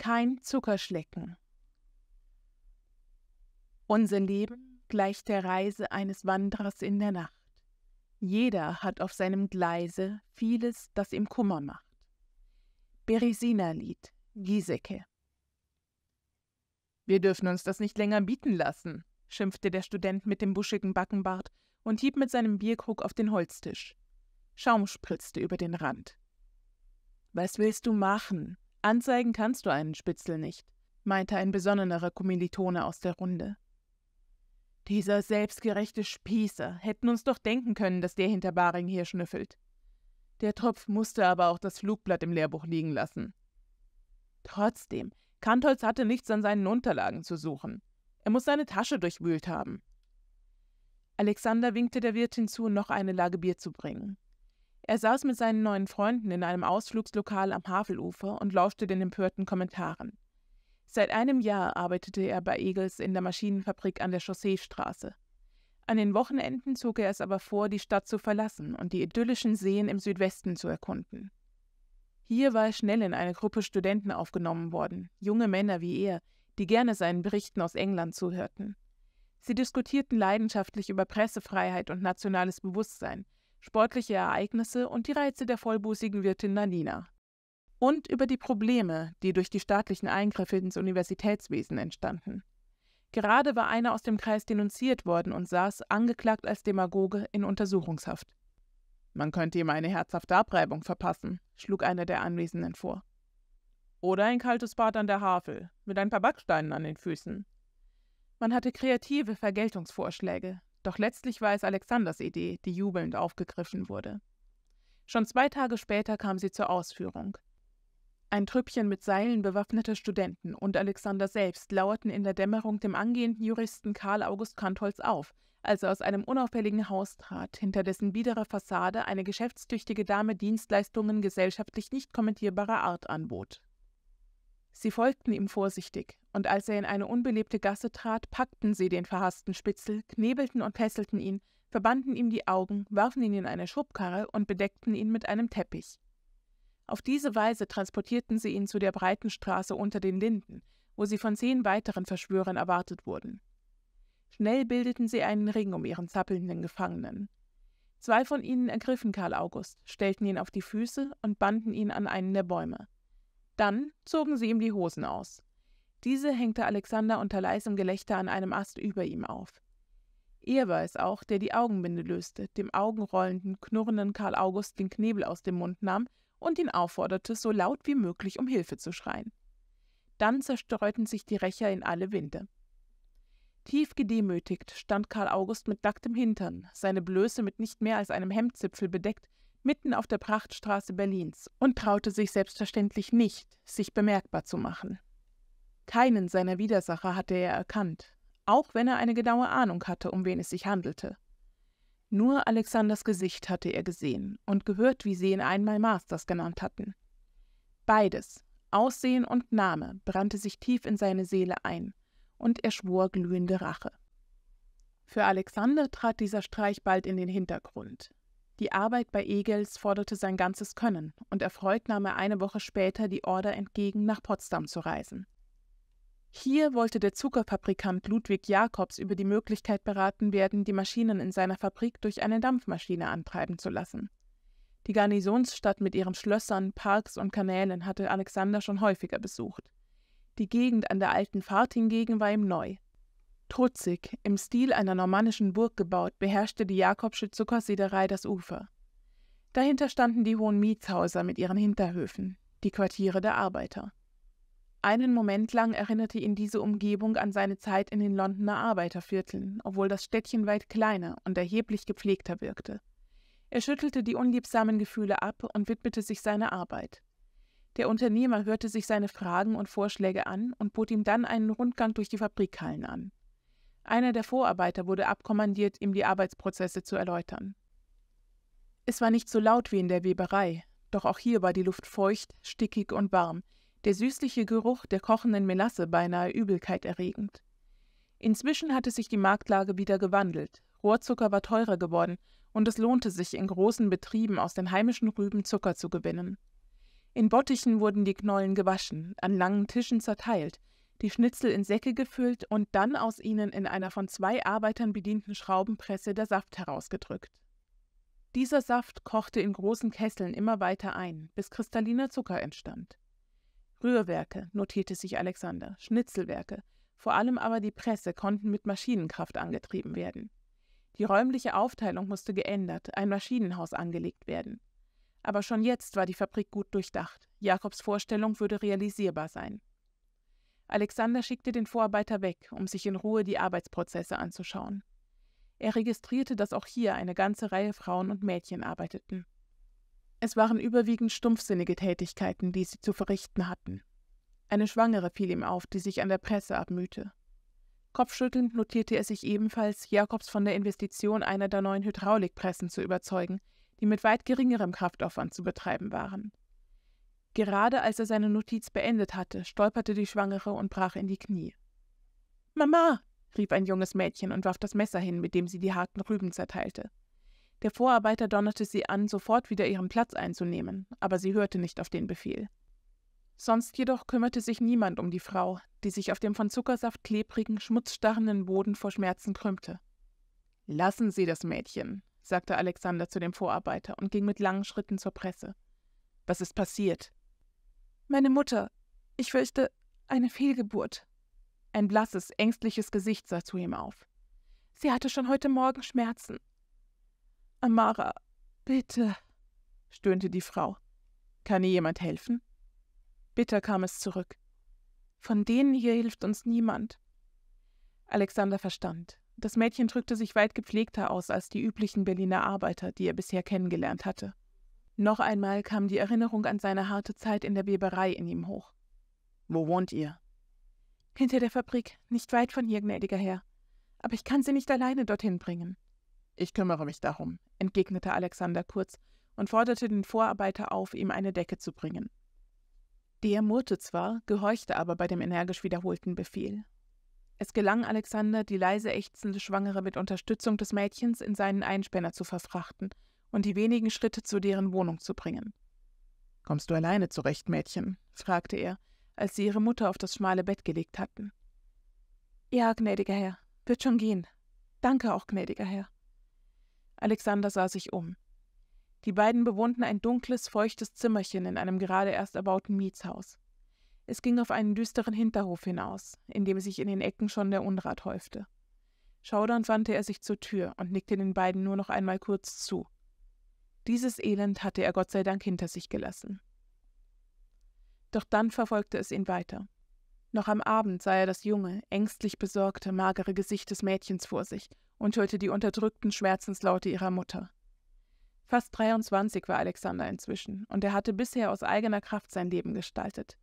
kein Zuckerschlecken. Unser Leben gleicht der Reise eines Wanderers in der Nacht. Jeder hat auf seinem Gleise vieles, das ihm Kummer macht. Beresina-Lied, Giesecke. Wir dürfen uns das nicht länger bieten lassen, schimpfte der Student mit dem buschigen Backenbart und hieb mit seinem Bierkrug auf den Holztisch. Schaum spritzte über den Rand. Was willst du machen? Anzeigen kannst du einen Spitzel nicht, meinte ein besonnenerer Kommilitone aus der Runde. Dieser selbstgerechte Spießer hätten uns doch denken können, dass der hinter Baring hier schnüffelt. Der Tropf musste aber auch das Flugblatt im Lehrbuch liegen lassen. Trotzdem, Kantholz hatte nichts an seinen Unterlagen zu suchen. Er muss seine Tasche durchwühlt haben. Alexander winkte der Wirtin zu, noch eine Lage Bier zu bringen. Er saß mit seinen neuen Freunden in einem Ausflugslokal am Havelufer und lauschte den empörten Kommentaren. Seit einem Jahr arbeitete er bei Egels in der Maschinenfabrik an der Chausseestraße. An den Wochenenden zog er es aber vor, die Stadt zu verlassen und die idyllischen Seen im Südwesten zu erkunden. Hier war er schnell in eine Gruppe Studenten aufgenommen worden, junge Männer wie er, die gerne seinen Berichten aus England zuhörten. Sie diskutierten leidenschaftlich über Pressefreiheit und nationales Bewusstsein sportliche Ereignisse und die Reize der vollbusigen Wirtin Nanina. Und über die Probleme, die durch die staatlichen Eingriffe ins Universitätswesen entstanden. Gerade war einer aus dem Kreis denunziert worden und saß, angeklagt als Demagoge, in Untersuchungshaft. Man könnte ihm eine herzhafte Abreibung verpassen, schlug einer der Anwesenden vor. Oder ein kaltes Bad an der Havel, mit ein paar Backsteinen an den Füßen. Man hatte kreative Vergeltungsvorschläge, doch letztlich war es Alexanders Idee, die jubelnd aufgegriffen wurde. Schon zwei Tage später kam sie zur Ausführung. Ein Trüppchen mit Seilen bewaffneter Studenten und Alexander selbst lauerten in der Dämmerung dem angehenden Juristen Karl August Kantholz auf, als er aus einem unauffälligen Haus trat, hinter dessen biederer Fassade eine geschäftstüchtige Dame Dienstleistungen gesellschaftlich nicht kommentierbarer Art anbot. Sie folgten ihm vorsichtig, und als er in eine unbelebte Gasse trat, packten sie den verhassten Spitzel, knebelten und fesselten ihn, verbanden ihm die Augen, warfen ihn in eine Schubkarre und bedeckten ihn mit einem Teppich. Auf diese Weise transportierten sie ihn zu der breiten Straße unter den Linden, wo sie von zehn weiteren Verschwörern erwartet wurden. Schnell bildeten sie einen Ring um ihren zappelnden Gefangenen. Zwei von ihnen ergriffen Karl August, stellten ihn auf die Füße und banden ihn an einen der Bäume. Dann zogen sie ihm die Hosen aus. Diese hängte Alexander unter leisem Gelächter an einem Ast über ihm auf. Er war es auch, der die Augenbinde löste, dem augenrollenden, knurrenden Karl August den Knebel aus dem Mund nahm und ihn aufforderte, so laut wie möglich um Hilfe zu schreien. Dann zerstreuten sich die Rächer in alle Winde. Tief gedemütigt stand Karl August mit nacktem Hintern, seine Blöße mit nicht mehr als einem Hemdzipfel bedeckt mitten auf der Prachtstraße Berlins und traute sich selbstverständlich nicht, sich bemerkbar zu machen. Keinen seiner Widersacher hatte er erkannt, auch wenn er eine genaue Ahnung hatte, um wen es sich handelte. Nur Alexanders Gesicht hatte er gesehen und gehört, wie sie ihn einmal Masters genannt hatten. Beides, Aussehen und Name, brannte sich tief in seine Seele ein, und er schwor glühende Rache. Für Alexander trat dieser Streich bald in den Hintergrund. Die Arbeit bei Egels forderte sein ganzes Können und erfreut nahm er eine Woche später die Order entgegen, nach Potsdam zu reisen. Hier wollte der Zuckerfabrikant Ludwig Jacobs über die Möglichkeit beraten werden, die Maschinen in seiner Fabrik durch eine Dampfmaschine antreiben zu lassen. Die Garnisonsstadt mit ihren Schlössern, Parks und Kanälen hatte Alexander schon häufiger besucht. Die Gegend an der alten Fahrt hingegen war ihm neu. Trutzig, im Stil einer normannischen Burg gebaut, beherrschte die Jakobsche Zuckersiederei das Ufer. Dahinter standen die hohen Mietshäuser mit ihren Hinterhöfen, die Quartiere der Arbeiter. Einen Moment lang erinnerte ihn diese Umgebung an seine Zeit in den Londoner Arbeitervierteln, obwohl das Städtchen weit kleiner und erheblich gepflegter wirkte. Er schüttelte die unliebsamen Gefühle ab und widmete sich seiner Arbeit. Der Unternehmer hörte sich seine Fragen und Vorschläge an und bot ihm dann einen Rundgang durch die Fabrikhallen an. Einer der Vorarbeiter wurde abkommandiert, ihm die Arbeitsprozesse zu erläutern. Es war nicht so laut wie in der Weberei, doch auch hier war die Luft feucht, stickig und warm, der süßliche Geruch der kochenden Melasse beinahe Übelkeit erregend. Inzwischen hatte sich die Marktlage wieder gewandelt, Rohrzucker war teurer geworden und es lohnte sich, in großen Betrieben aus den heimischen Rüben Zucker zu gewinnen. In Bottichen wurden die Knollen gewaschen, an langen Tischen zerteilt die Schnitzel in Säcke gefüllt und dann aus ihnen in einer von zwei Arbeitern bedienten Schraubenpresse der Saft herausgedrückt. Dieser Saft kochte in großen Kesseln immer weiter ein, bis kristalliner Zucker entstand. Rührwerke, notierte sich Alexander, Schnitzelwerke, vor allem aber die Presse konnten mit Maschinenkraft angetrieben werden. Die räumliche Aufteilung musste geändert, ein Maschinenhaus angelegt werden. Aber schon jetzt war die Fabrik gut durchdacht. Jakobs Vorstellung würde realisierbar sein. Alexander schickte den Vorarbeiter weg, um sich in Ruhe die Arbeitsprozesse anzuschauen. Er registrierte, dass auch hier eine ganze Reihe Frauen und Mädchen arbeiteten. Es waren überwiegend stumpfsinnige Tätigkeiten, die sie zu verrichten hatten. Eine Schwangere fiel ihm auf, die sich an der Presse abmühte. Kopfschüttelnd notierte er sich ebenfalls, Jakobs von der Investition einer der neuen Hydraulikpressen zu überzeugen, die mit weit geringerem Kraftaufwand zu betreiben waren. Gerade als er seine Notiz beendet hatte, stolperte die Schwangere und brach in die Knie. Mama! rief ein junges Mädchen und warf das Messer hin, mit dem sie die harten Rüben zerteilte. Der Vorarbeiter donnerte sie an, sofort wieder ihren Platz einzunehmen, aber sie hörte nicht auf den Befehl. Sonst jedoch kümmerte sich niemand um die Frau, die sich auf dem von Zuckersaft klebrigen, schmutzstarrenden Boden vor Schmerzen krümmte. Lassen Sie das Mädchen, sagte Alexander zu dem Vorarbeiter und ging mit langen Schritten zur Presse. Was ist passiert? Meine Mutter. Ich fürchte, eine Fehlgeburt. Ein blasses, ängstliches Gesicht sah zu ihm auf. Sie hatte schon heute Morgen Schmerzen. Amara, bitte, stöhnte die Frau. Kann ihr jemand helfen? Bitter kam es zurück. Von denen hier hilft uns niemand. Alexander verstand. Das Mädchen drückte sich weit gepflegter aus als die üblichen Berliner Arbeiter, die er bisher kennengelernt hatte. Noch einmal kam die Erinnerung an seine harte Zeit in der Weberei in ihm hoch. Wo wohnt ihr? Hinter der Fabrik, nicht weit von hier, gnädiger Herr. Aber ich kann sie nicht alleine dorthin bringen. Ich kümmere mich darum, entgegnete Alexander kurz und forderte den Vorarbeiter auf, ihm eine Decke zu bringen. Der murrte zwar, gehorchte aber bei dem energisch wiederholten Befehl. Es gelang Alexander, die leise ächzende Schwangere mit Unterstützung des Mädchens in seinen Einspänner zu verfrachten und die wenigen Schritte zu deren Wohnung zu bringen. Kommst du alleine zurecht, Mädchen? fragte er, als sie ihre Mutter auf das schmale Bett gelegt hatten. Ja, gnädiger Herr, wird schon gehen. Danke auch, gnädiger Herr. Alexander sah sich um. Die beiden bewohnten ein dunkles, feuchtes Zimmerchen in einem gerade erst erbauten Mietshaus. Es ging auf einen düsteren Hinterhof hinaus, in dem sich in den Ecken schon der Unrat häufte. Schaudernd wandte er sich zur Tür und nickte den beiden nur noch einmal kurz zu. Dieses Elend hatte er Gott sei Dank hinter sich gelassen. Doch dann verfolgte es ihn weiter. Noch am Abend sah er das junge, ängstlich besorgte, magere Gesicht des Mädchens vor sich und hörte die unterdrückten Schmerzenslaute ihrer Mutter. Fast 23 war Alexander inzwischen und er hatte bisher aus eigener Kraft sein Leben gestaltet.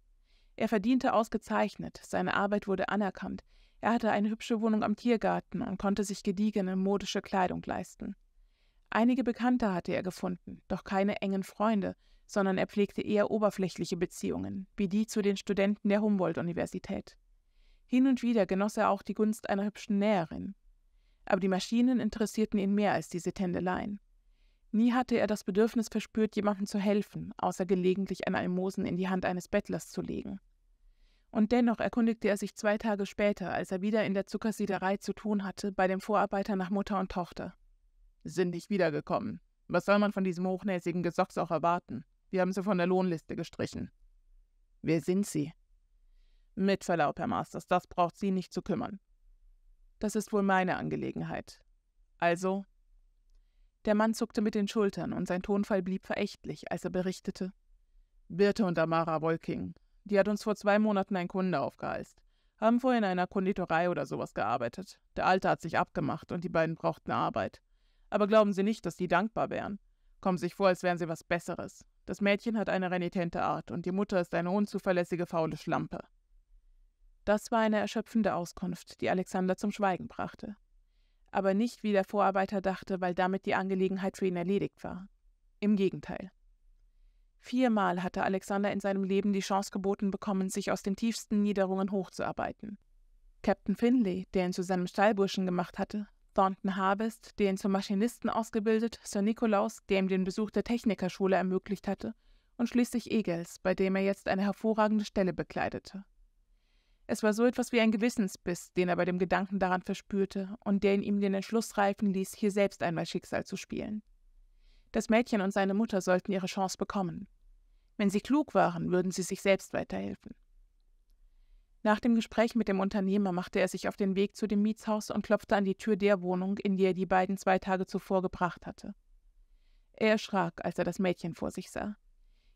Er verdiente ausgezeichnet, seine Arbeit wurde anerkannt, er hatte eine hübsche Wohnung am Tiergarten und konnte sich gediegene, modische Kleidung leisten. Einige Bekannte hatte er gefunden, doch keine engen Freunde, sondern er pflegte eher oberflächliche Beziehungen, wie die zu den Studenten der Humboldt-Universität. Hin und wieder genoss er auch die Gunst einer hübschen Näherin. Aber die Maschinen interessierten ihn mehr als diese Tändeleien. Nie hatte er das Bedürfnis verspürt, jemandem zu helfen, außer gelegentlich ein Almosen in die Hand eines Bettlers zu legen. Und dennoch erkundigte er sich zwei Tage später, als er wieder in der Zuckersiederei zu tun hatte, bei dem Vorarbeiter nach Mutter und Tochter sind nicht wiedergekommen. Was soll man von diesem hochnäsigen Gesocks auch erwarten? Wir haben sie von der Lohnliste gestrichen. Wer sind Sie? Mit Verlaub, Herr Masters, das braucht Sie nicht zu kümmern. Das ist wohl meine Angelegenheit. Also? Der Mann zuckte mit den Schultern und sein Tonfall blieb verächtlich, als er berichtete. Birte und Amara Wolking. Die hat uns vor zwei Monaten ein Kunde aufgeheißt. Haben vorhin in einer Konditorei oder sowas gearbeitet. Der Alte hat sich abgemacht und die beiden brauchten Arbeit. Aber glauben Sie nicht, dass die dankbar wären. Kommen sich vor, als wären sie was Besseres. Das Mädchen hat eine renitente Art und die Mutter ist eine unzuverlässige, faule Schlampe. Das war eine erschöpfende Auskunft, die Alexander zum Schweigen brachte. Aber nicht, wie der Vorarbeiter dachte, weil damit die Angelegenheit für ihn erledigt war. Im Gegenteil. Viermal hatte Alexander in seinem Leben die Chance geboten bekommen, sich aus den tiefsten Niederungen hochzuarbeiten. Captain Finlay, der ihn zu seinem Stallburschen gemacht hatte, Thornton Harvest, den zum Maschinisten ausgebildet, Sir Nikolaus, der ihm den Besuch der Technikerschule ermöglicht hatte, und schließlich Egels, bei dem er jetzt eine hervorragende Stelle bekleidete. Es war so etwas wie ein Gewissensbiss, den er bei dem Gedanken daran verspürte und der in ihm den Entschluss reifen ließ, hier selbst einmal Schicksal zu spielen. Das Mädchen und seine Mutter sollten ihre Chance bekommen. Wenn sie klug waren, würden sie sich selbst weiterhelfen. Nach dem Gespräch mit dem Unternehmer machte er sich auf den Weg zu dem Mietshaus und klopfte an die Tür der Wohnung, in die er die beiden zwei Tage zuvor gebracht hatte. Er erschrak, als er das Mädchen vor sich sah.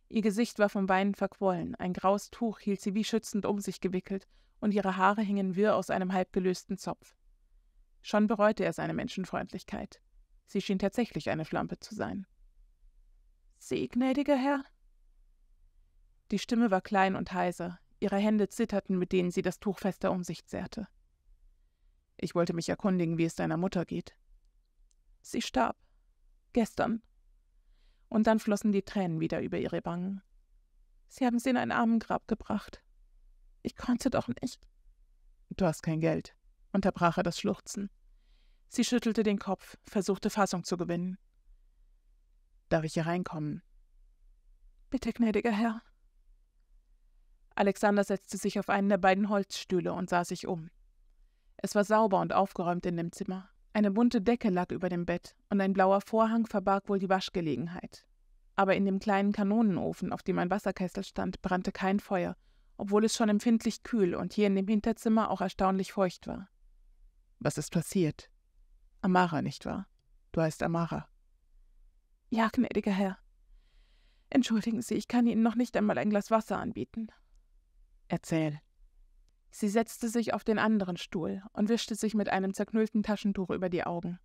Ihr Gesicht war vom Weinen verquollen, ein graues Tuch hielt sie wie schützend um sich gewickelt, und ihre Haare hingen wirr aus einem halbgelösten Zopf. Schon bereute er seine Menschenfreundlichkeit. Sie schien tatsächlich eine Schlampe zu sein. Sie, gnädiger Herr? Die Stimme war klein und heiser, Ihre Hände zitterten, mit denen sie das Tuch fester um sich zerrte. Ich wollte mich erkundigen, wie es deiner Mutter geht. Sie starb. Gestern. Und dann flossen die Tränen wieder über ihre Wangen. Sie haben sie in ein Armengrab gebracht. Ich konnte doch nicht. Du hast kein Geld, unterbrach er das Schluchzen. Sie schüttelte den Kopf, versuchte Fassung zu gewinnen. Darf ich hier reinkommen? Bitte, gnädiger Herr. Alexander setzte sich auf einen der beiden Holzstühle und sah sich um. Es war sauber und aufgeräumt in dem Zimmer. Eine bunte Decke lag über dem Bett und ein blauer Vorhang verbarg wohl die Waschgelegenheit. Aber in dem kleinen Kanonenofen, auf dem ein Wasserkessel stand, brannte kein Feuer, obwohl es schon empfindlich kühl und hier in dem Hinterzimmer auch erstaunlich feucht war. Was ist passiert? Amara, nicht wahr? Du heißt Amara. Ja, gnädiger Herr. Entschuldigen Sie, ich kann Ihnen noch nicht einmal ein Glas Wasser anbieten. Erzähl. Sie setzte sich auf den anderen Stuhl und wischte sich mit einem zerknüllten Taschentuch über die Augen.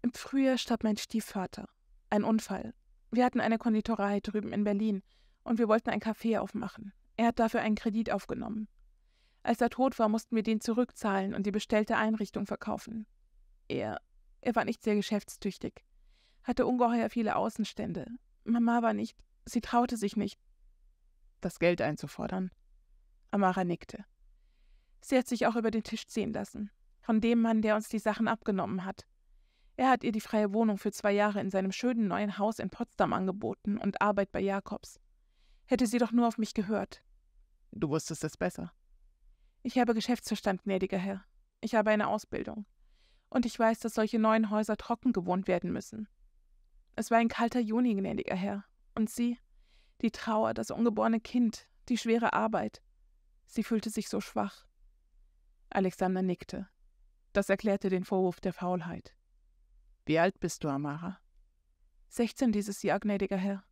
Im Frühjahr starb mein Stiefvater. Ein Unfall. Wir hatten eine Konditorei drüben in Berlin und wir wollten ein Café aufmachen. Er hat dafür einen Kredit aufgenommen. Als er tot war, mussten wir den zurückzahlen und die bestellte Einrichtung verkaufen. Er, er war nicht sehr geschäftstüchtig, hatte ungeheuer viele Außenstände. Mama war nicht, sie traute sich nicht, das Geld einzufordern. Amara nickte. Sie hat sich auch über den Tisch ziehen lassen, von dem Mann, der uns die Sachen abgenommen hat. Er hat ihr die freie Wohnung für zwei Jahre in seinem schönen neuen Haus in Potsdam angeboten und Arbeit bei Jakobs. Hätte sie doch nur auf mich gehört. Du wusstest es besser. Ich habe Geschäftsverstand, gnädiger Herr. Ich habe eine Ausbildung. Und ich weiß, dass solche neuen Häuser trocken gewohnt werden müssen. Es war ein kalter Juni, gnädiger Herr. Und sie? Die Trauer, das ungeborene Kind, die schwere Arbeit. Sie fühlte sich so schwach. Alexander nickte. Das erklärte den Vorwurf der Faulheit. Wie alt bist du, Amara? 16 dieses Jahr, gnädiger Herr.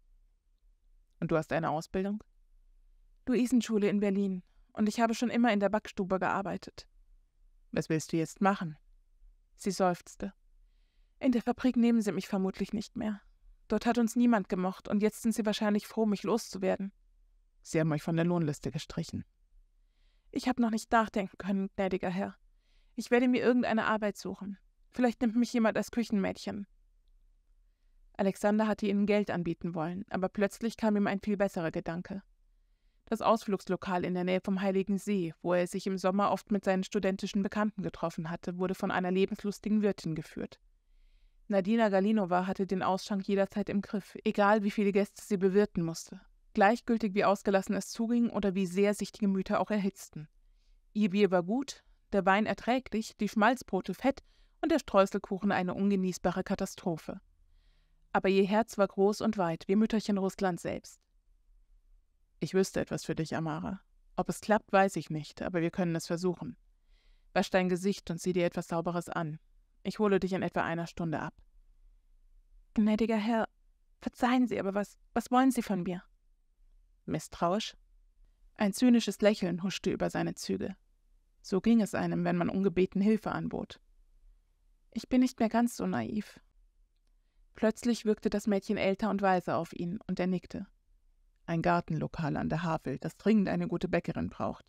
Und du hast eine Ausbildung? Luisenschule in Berlin. Und ich habe schon immer in der Backstube gearbeitet. Was willst du jetzt machen? Sie seufzte. In der Fabrik nehmen sie mich vermutlich nicht mehr. Dort hat uns niemand gemocht und jetzt sind sie wahrscheinlich froh, mich loszuwerden. Sie haben euch von der Lohnliste gestrichen. Ich habe noch nicht nachdenken können, gnädiger Herr. Ich werde mir irgendeine Arbeit suchen. Vielleicht nimmt mich jemand als Küchenmädchen. Alexander hatte ihnen Geld anbieten wollen, aber plötzlich kam ihm ein viel besserer Gedanke. Das Ausflugslokal in der Nähe vom Heiligen See, wo er sich im Sommer oft mit seinen studentischen Bekannten getroffen hatte, wurde von einer lebenslustigen Wirtin geführt. Nadina Galinova hatte den Ausschank jederzeit im Griff, egal wie viele Gäste sie bewirten musste. Gleichgültig wie ausgelassen es zuging oder wie sehr sich die Gemüter auch erhitzten. Ihr Bier war gut, der Wein erträglich, die Schmalzbrote fett und der Streuselkuchen eine ungenießbare Katastrophe. Aber ihr Herz war groß und weit, wie Mütterchen Russland selbst. Ich wüsste etwas für dich, Amara. Ob es klappt, weiß ich nicht, aber wir können es versuchen. Wasch dein Gesicht und sieh dir etwas Sauberes an. Ich hole dich in etwa einer Stunde ab. Gnädiger Herr, verzeihen Sie, aber was, was wollen Sie von mir? Misstrauisch? Ein zynisches Lächeln huschte über seine Züge. So ging es einem, wenn man ungebeten Hilfe anbot. Ich bin nicht mehr ganz so naiv. Plötzlich wirkte das Mädchen älter und weiser auf ihn, und er nickte. Ein Gartenlokal an der Havel, das dringend eine gute Bäckerin braucht.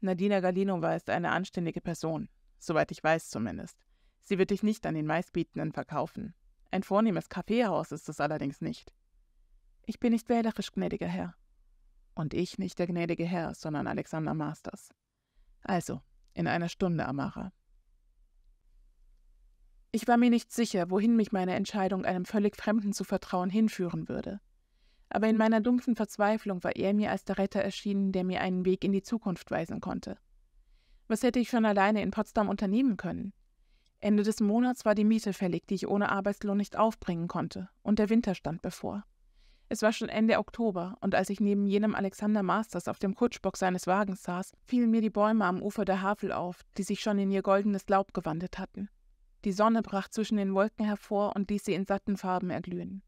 Nadina Galinova ist eine anständige Person, soweit ich weiß zumindest. Sie wird dich nicht an den Meistbietenden verkaufen. Ein vornehmes Kaffeehaus ist es allerdings nicht. Ich bin nicht wählerisch, gnädiger Herr. Und ich nicht der gnädige Herr, sondern Alexander Masters. Also, in einer Stunde, Amara. Ich war mir nicht sicher, wohin mich meine Entscheidung, einem völlig Fremden zu vertrauen, hinführen würde. Aber in meiner dumpfen Verzweiflung war er mir als der Retter erschienen, der mir einen Weg in die Zukunft weisen konnte. Was hätte ich schon alleine in Potsdam unternehmen können? Ende des Monats war die Miete fällig, die ich ohne Arbeitslohn nicht aufbringen konnte, und der Winter stand bevor. Es war schon Ende Oktober, und als ich neben jenem Alexander Masters auf dem Kutschbock seines Wagens saß, fielen mir die Bäume am Ufer der Havel auf, die sich schon in ihr goldenes Laub gewandelt hatten. Die Sonne brach zwischen den Wolken hervor und ließ sie in satten Farben erglühen.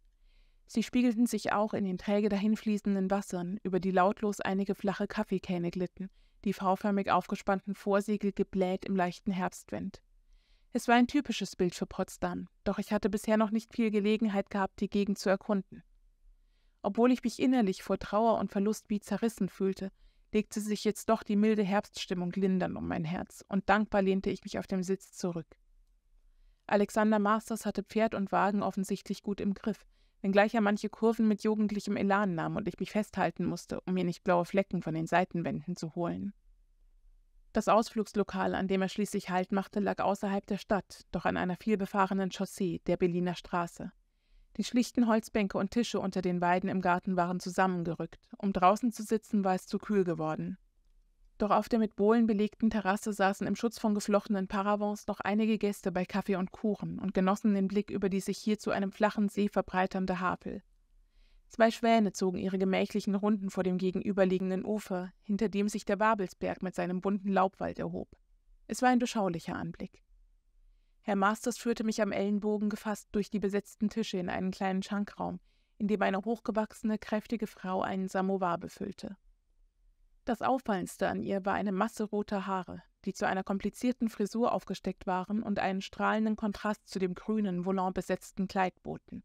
Sie spiegelten sich auch in den träge dahinfließenden Wassern, über die lautlos einige flache Kaffeekähne glitten, die V-förmig aufgespannten Vorsegel gebläht im leichten Herbstwind. Es war ein typisches Bild für Potsdam, doch ich hatte bisher noch nicht viel Gelegenheit gehabt, die Gegend zu erkunden. Obwohl ich mich innerlich vor Trauer und Verlust wie zerrissen fühlte, legte sich jetzt doch die milde Herbststimmung lindern um mein Herz, und dankbar lehnte ich mich auf dem Sitz zurück. Alexander Masters hatte Pferd und Wagen offensichtlich gut im Griff, wenngleich er manche Kurven mit jugendlichem Elan nahm und ich mich festhalten musste, um mir nicht blaue Flecken von den Seitenwänden zu holen. Das Ausflugslokal, an dem er schließlich Halt machte, lag außerhalb der Stadt, doch an einer vielbefahrenen Chaussee, der Berliner Straße. Die schlichten Holzbänke und Tische unter den Weiden im Garten waren zusammengerückt. Um draußen zu sitzen, war es zu kühl geworden. Doch auf der mit Bohlen belegten Terrasse saßen im Schutz von geflochtenen Paravents noch einige Gäste bei Kaffee und Kuchen und genossen den Blick über die sich hier zu einem flachen See verbreiternde Havel. Zwei Schwäne zogen ihre gemächlichen Runden vor dem gegenüberliegenden Ufer, hinter dem sich der Babelsberg mit seinem bunten Laubwald erhob. Es war ein beschaulicher Anblick. Herr Masters führte mich am Ellenbogen gefasst durch die besetzten Tische in einen kleinen Schankraum, in dem eine hochgewachsene, kräftige Frau einen Samovar befüllte. Das Auffallendste an ihr war eine Masse roter Haare, die zu einer komplizierten Frisur aufgesteckt waren und einen strahlenden Kontrast zu dem grünen, volant besetzten Kleid boten.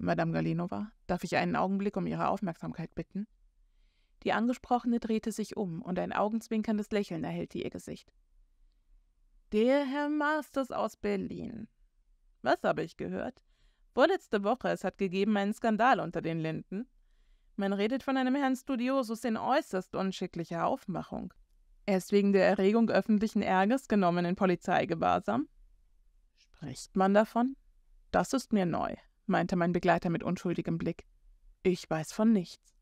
Madame Galinova, darf ich einen Augenblick um Ihre Aufmerksamkeit bitten? Die Angesprochene drehte sich um und ein augenzwinkerndes Lächeln erhellte ihr Gesicht. Der Herr Masters aus Berlin. Was habe ich gehört? Vorletzte Woche, es hat gegeben einen Skandal unter den Linden. Man redet von einem Herrn Studiosus in äußerst unschicklicher Aufmachung. Er ist wegen der Erregung öffentlichen Ärgers genommen in Polizeigewahrsam. Spricht man davon? Das ist mir neu meinte mein Begleiter mit unschuldigem Blick. Ich weiß von nichts.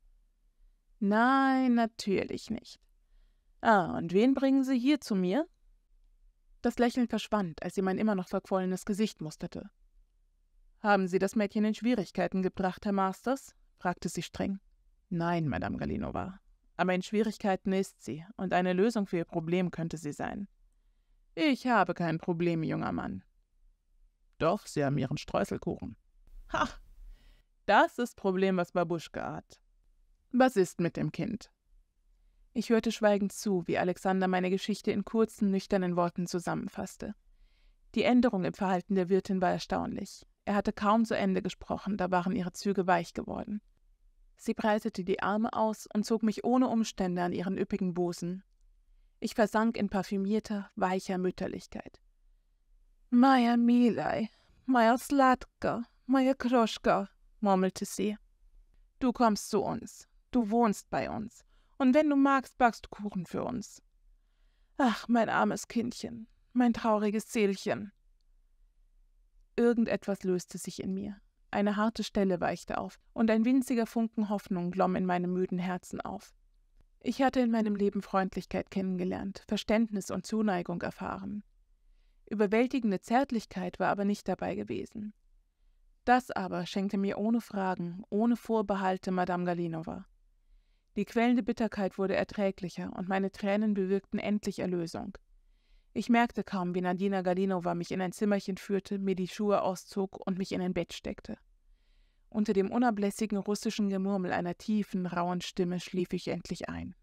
Nein, natürlich nicht. Ah, und wen bringen Sie hier zu mir? Das Lächeln verschwand, als sie mein immer noch verquollenes Gesicht musterte. Haben Sie das Mädchen in Schwierigkeiten gebracht, Herr Masters? fragte sie streng. Nein, Madame Galinova. Aber in Schwierigkeiten ist sie, und eine Lösung für ihr Problem könnte sie sein. Ich habe kein Problem, junger Mann. Doch, Sie haben Ihren Streuselkuchen. Ha! Das ist Problem, was Babuschka hat. Was ist mit dem Kind? Ich hörte schweigend zu, wie Alexander meine Geschichte in kurzen, nüchternen Worten zusammenfasste. Die Änderung im Verhalten der Wirtin war erstaunlich. Er hatte kaum zu Ende gesprochen, da waren ihre Züge weich geworden. Sie breitete die Arme aus und zog mich ohne Umstände an ihren üppigen Busen. Ich versank in parfümierter, weicher Mütterlichkeit. Maja Milaj, Maja Slatka, Moja Kroschka, murmelte sie, du kommst zu uns, du wohnst bei uns, und wenn du magst, backst du Kuchen für uns. Ach, mein armes Kindchen, mein trauriges Seelchen. Irgendetwas löste sich in mir. Eine harte Stelle weichte auf, und ein winziger Funken Hoffnung glomm in meinem müden Herzen auf. Ich hatte in meinem Leben Freundlichkeit kennengelernt, Verständnis und Zuneigung erfahren. Überwältigende Zärtlichkeit war aber nicht dabei gewesen. Das aber schenkte mir ohne Fragen, ohne Vorbehalte Madame Galinova. Die quellende Bitterkeit wurde erträglicher und meine Tränen bewirkten endlich Erlösung. Ich merkte kaum, wie Nadina Galinova mich in ein Zimmerchen führte, mir die Schuhe auszog und mich in ein Bett steckte. Unter dem unablässigen russischen Gemurmel einer tiefen, rauen Stimme schlief ich endlich ein.